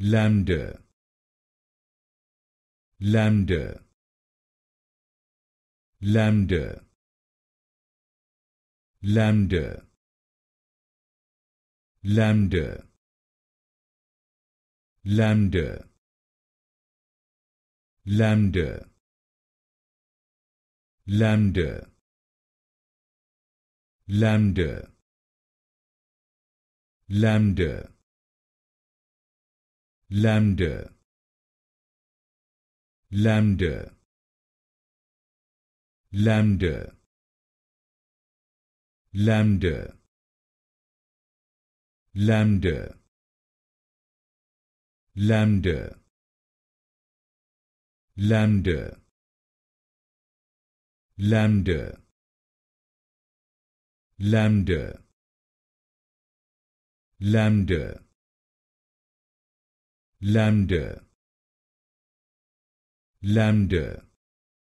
lambda lambda lambda lambda lambda lambda lambda lambda lambda lambda lambda lambda lambda lambda lambda lambda lambda lambda lambda lambda lambda lambda